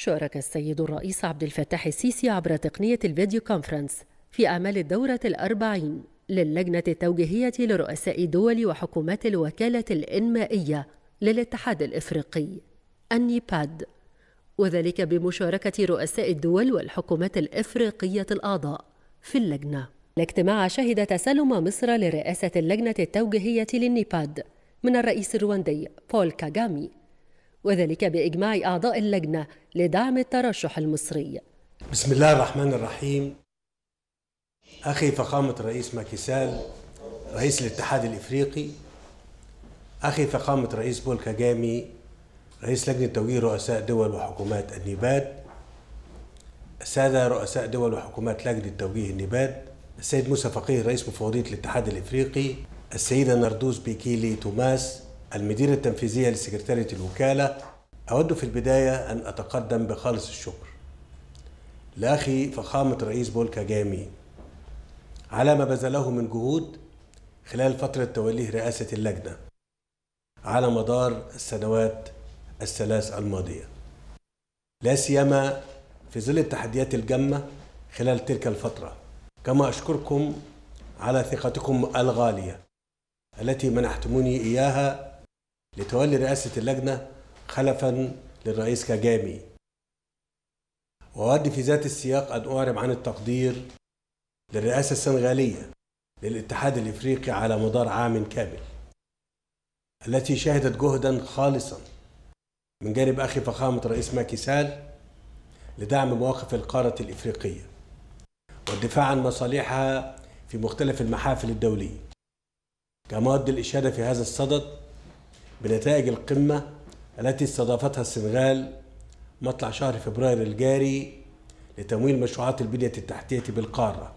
شارك السيد الرئيس عبد الفتاح السيسي عبر تقنية الفيديو كونفرنس في أعمال الدورة الأربعين للجنة التوجيهية لرؤساء دول وحكومات الوكالة الإنمائية للاتحاد الإفريقي النيباد وذلك بمشاركة رؤساء الدول والحكومات الإفريقية الأعضاء في اللجنة الاجتماع شهد تسلم مصر لرئاسة اللجنة التوجيهية للنيباد من الرئيس الرواندي بول كاغامي وذلك بإجماع أعضاء اللجنة لدعم الترشح المصري بسم الله الرحمن الرحيم أخي فخامة الرئيس ماكيسال رئيس الاتحاد الإفريقي أخي فخامة رئيس بول كاجامي رئيس لجنة توجيه رؤساء دول وحكومات النباد السادة رؤساء دول وحكومات لجنة توجيه النباد السيد موسى فقيه رئيس مفوضية الاتحاد الإفريقي السيدة نردوس بيكيلي توماس المديرة التنفيذية لسكرتارية الوكالة أود في البداية أن أتقدم بخالص الشكر لأخي فخامة رئيس بولكا جامي على ما بذله من جهود خلال فترة توليه رئاسة اللجنة على مدار السنوات الثلاث الماضية لا سيما في ظل التحديات الجمة خلال تلك الفترة كما أشكركم على ثقتكم الغالية التي منحتموني إياها لتولي رئاسة اللجنة خلفا للرئيس كاجامي وأود في ذات السياق أن أعرب عن التقدير للرئاسة السنغالية للاتحاد الإفريقي على مدار عام كامل التي شهدت جهدا خالصا من جانب أخي فخامة رئيس ماكي سال لدعم مواقف القارة الإفريقية والدفاع عن مصالحها في مختلف المحافل الدولية كما أود الإشادة في هذا الصدد بنتائج القمة التي استضافتها السنغال مطلع شهر فبراير الجاري لتمويل مشروعات البنية التحتية بالقارة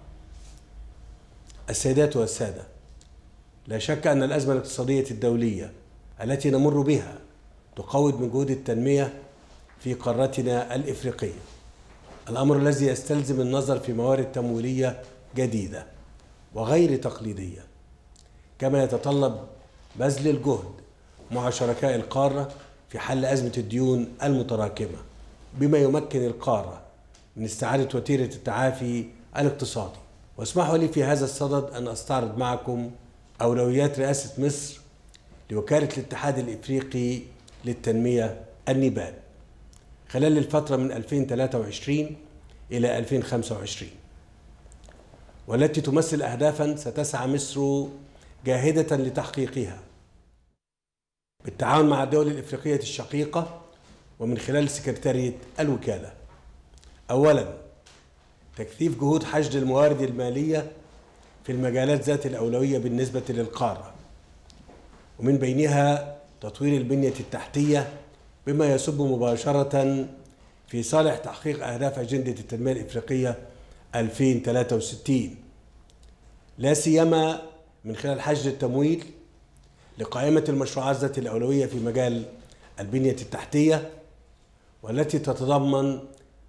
السيدات والسادة لا شك أن الأزمة الاقتصادية الدولية التي نمر بها تقوض من جهود التنمية في قارتنا الإفريقية الأمر الذي يستلزم النظر في موارد تمويلية جديدة وغير تقليدية كما يتطلب بذل الجهد مع شركاء القارة في حل أزمة الديون المتراكمة بما يمكن القارة من استعادة وتيرة التعافي الاقتصادي واسمحوا لي في هذا الصدد أن أستعرض معكم أولويات رئاسة مصر لوكالة الاتحاد الإفريقي للتنمية النيبال خلال الفترة من 2023 إلى 2025 والتي تمثل أهدافا ستسعى مصر جاهدة لتحقيقها بالتعاون مع الدول الإفريقية الشقيقة ومن خلال سكرتارية الوكالة أولا تكثيف جهود حشد الموارد المالية في المجالات ذات الأولوية بالنسبة للقارة ومن بينها تطوير البنية التحتية بما يصب مباشرة في صالح تحقيق أهداف أجندة التنمية الإفريقية 2063 لا سيما من خلال حشد التمويل لقائمة المشروعات ذات الأولوية في مجال البنية التحتية والتي تتضمن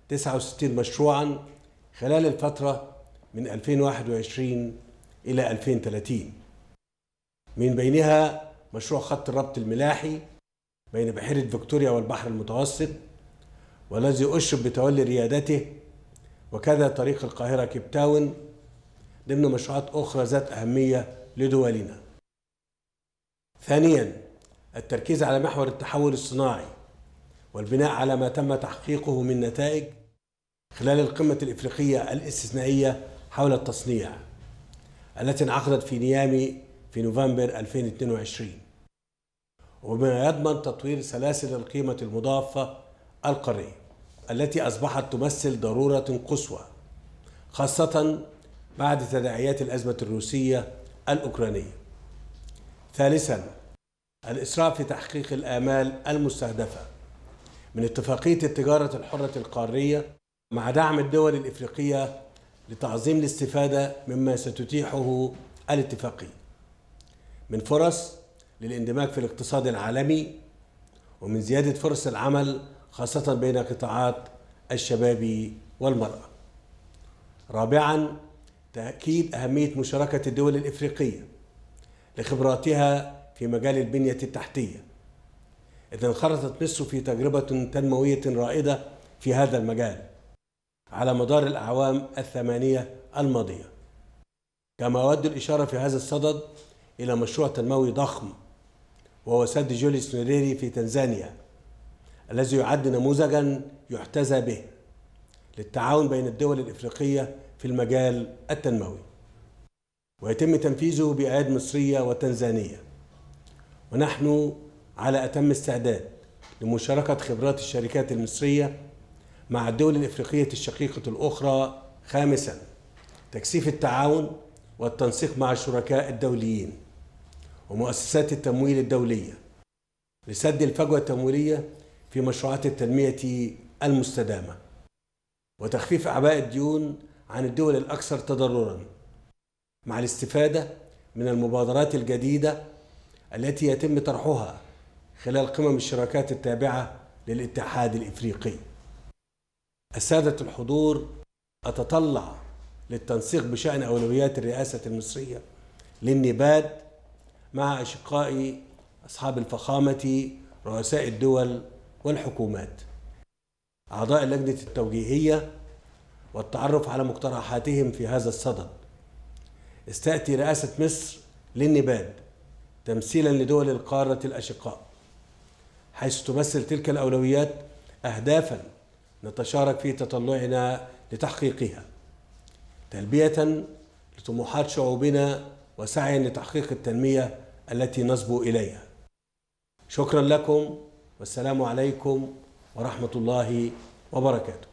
69 مشروعا خلال الفترة من 2021 إلى 2030 من بينها مشروع خط الربط الملاحي بين بحيرة فيكتوريا والبحر المتوسط والذي أشرف بتولي ريادته وكذا طريق القاهرة كيب تاون ضمن مشروعات أخرى ذات أهمية لدولنا ثانيا التركيز على محور التحول الصناعي والبناء على ما تم تحقيقه من نتائج خلال القمة الإفريقية الاستثنائية حول التصنيع التي انعقدت في نيامي في نوفمبر 2022 وبما يضمن تطوير سلاسل القيمة المضافة القارية التي أصبحت تمثل ضرورة قصوى خاصة بعد تداعيات الأزمة الروسية الأوكرانية ثالثاً الإسراع في تحقيق الآمال المستهدفة من اتفاقية التجارة الحرة القارية مع دعم الدول الإفريقية لتعظيم الاستفادة مما ستتيحه الاتفاقية من فرص للاندماج في الاقتصاد العالمي ومن زيادة فرص العمل خاصة بين قطاعات الشباب والمرأة رابعا تأكيد أهمية مشاركة الدول الإفريقية لخبراتها في مجال البنية التحتية إذ انخرطت مصر في تجربة تنموية رائدة في هذا المجال على مدار الأعوام الثمانية الماضية كما أود الإشارة في هذا الصدد إلى مشروع تنموي ضخم وهو سد جوليس نيريري في تنزانيا الذي يعد نموذجا يحتذى به للتعاون بين الدول الإفريقية في المجال التنموي ويتم تنفيذه بأعياد مصرية وتنزانية ونحن على أتم استعداد لمشاركة خبرات الشركات المصرية مع الدول الإفريقية الشقيقة الأخرى خامسا تكثيف التعاون والتنسيق مع الشركاء الدوليين ومؤسسات التمويل الدولية لسد الفجوة التمويلية في مشروعات التنمية المستدامة وتخفيف أعباء الديون عن الدول الأكثر تضررا مع الاستفادة من المبادرات الجديدة التي يتم طرحها خلال قمم الشراكات التابعة للاتحاد الإفريقي السادة الحضور أتطلع للتنسيق بشأن أولويات الرئاسة المصرية للنباد مع أشقائي أصحاب الفخامة رؤساء الدول والحكومات أعضاء اللجنة التوجيهية والتعرف على مقترحاتهم في هذا الصدد استأتي رئاسة مصر للنباد تمثيلا لدول القارة الأشقاء حيث تمثل تلك الأولويات أهدافا نتشارك في تطلعنا لتحقيقها تلبية لطموحات شعوبنا وسعيا لتحقيق التنمية التي نصبو إليها شكرا لكم والسلام عليكم ورحمة الله وبركاته